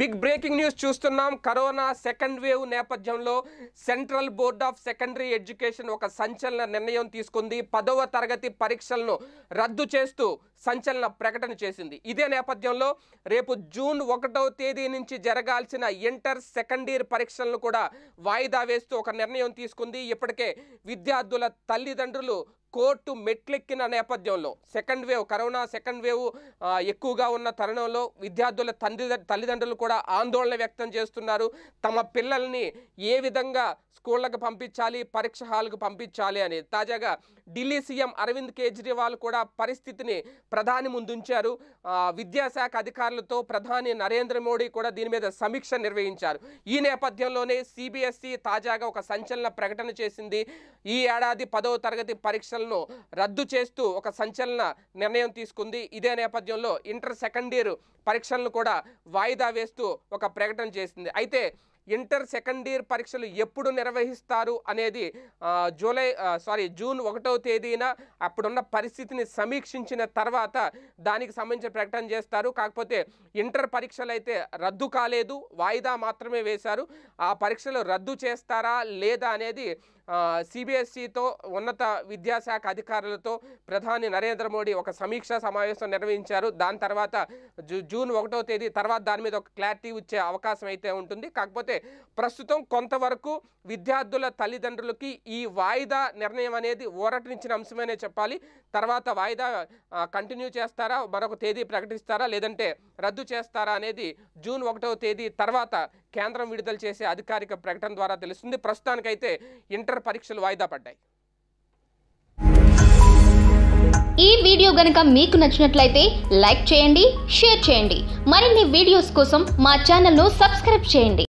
big breaking news చూస్తున్నాం corona second wave నేపథ్యంలో central board of secondary education ఒక సంచలన నిర్ణయం తీసుకుంది పదవ తరగతి పరీక్షలను రద్దు చేస్తూ సంచలన ప్రకటన చేసింది ఇదే నేపథ్యంలో రేపు జూన్ ఒకటవ తేదీ నుంచి జరగాల్సిన ఇంటర్ సెకండ్ ఇయర్ పరీక్షలను కూడా వాయిదా వేస్తూ ఒక నిర్ణయం తీసుకుంది ఇప్పటికే విద్యార్థుల తల్లిదండ్రులు కోర్టు మెట్లెక్కిన నేపథ్యంలో second wave corona second wave ఎక్కువగా ఉన్న తరుణంలో విద్యార్థుల తండ్రి తల్లిదండ్రులు కూడా ఆందోళన వ్యక్తం చేస్తున్నారు తమ పిల్లల్ని ఏ విధంగా స్కూళ్ళకు పంపించాలి పరీక్ష హాల్కు పంపించాలి అనేది తాజాగా ఢిల్లీ సీఎం అరవింద్ కేజ్రీవాల్ కూడా పరిస్థితిని ప్రధాని ముందుంచారు విద్యాశాఖ అధికారులతో ప్రధాని నరేంద్ర మోడీ కూడా దీని మీద సమీక్ష నిర్వహించారు ఈ నేపథ్యంలోనే సిబిఎస్ఈ తాజాగా ఒక సంచలన ప్రకటన చేసింది ఈ ఏడాది పదవ తరగతి పరీక్షలను రద్దు చేస్తూ ఒక సంచలన నిర్ణయం తీసుకుంది ఇదే నేపథ్యంలో ఇంటర్ సెకండ్ ఇయర్ పరీక్షలను కూడా వాయిదా వేస్తూ ఒక ప్రకటన చేసింది అయితే ఇంటర్ సెకండ్ ఇయర్ పరీక్షలు ఎప్పుడు నిర్వహిస్తారు అనేది జూలై సారీ జూన్ ఒకటవ తేదీన అప్పుడున్న పరిస్థితిని సమీక్షించిన తర్వాత దానికి సంబంధించిన ప్రకటన చేస్తారు కాకపోతే ఇంటర్ పరీక్షలు అయితే రద్దు కాలేదు వాయిదా మాత్రమే వేశారు ఆ పరీక్షలు రద్దు చేస్తారా లేదా అనేది సిబిఎస్ఈతో ఉన్నత విద్యాశాఖ అధికారులతో ప్రధాని నరేంద్ర మోడీ ఒక సమీక్షా సమావేశం నిర్వహించారు దాని తర్వాత జూన్ ఒకటో తేదీ తర్వాత దాని మీద ఒక క్లారిటీ వచ్చే అవకాశం అయితే ఉంటుంది కాకపోతే ప్రస్తుతం కొంతవరకు విద్యార్థుల తల్లిదండ్రులకి ఈ వాయిదా నిర్ణయం అనేది ఊరటనిచ్చిన అంశమేనే చెప్పాలి తర్వాత వాయిదా కంటిన్యూ చేస్తారా మరొక తేదీ ప్రకటిస్తారా లేదంటే రద్దు చేస్తారా అనేది జూన్ ఒకటవ తేదీ తర్వాత కేంద్రం విడుదల చేసే అధికారిక ప్రకటన ద్వారా తెలుస్తుంది ప్రస్తుతానికైతే ఇంటర్ పరీక్షలు వాయిదా పడ్డాయి ఈ వీడియో గనక మీకు నచ్చినట్లయితే లైక్ చేయండి షేర్ చేయండి మరిన్ని వీడియోస్ కోసం మా ఛానల్ను సబ్స్క్రైబ్ చేయండి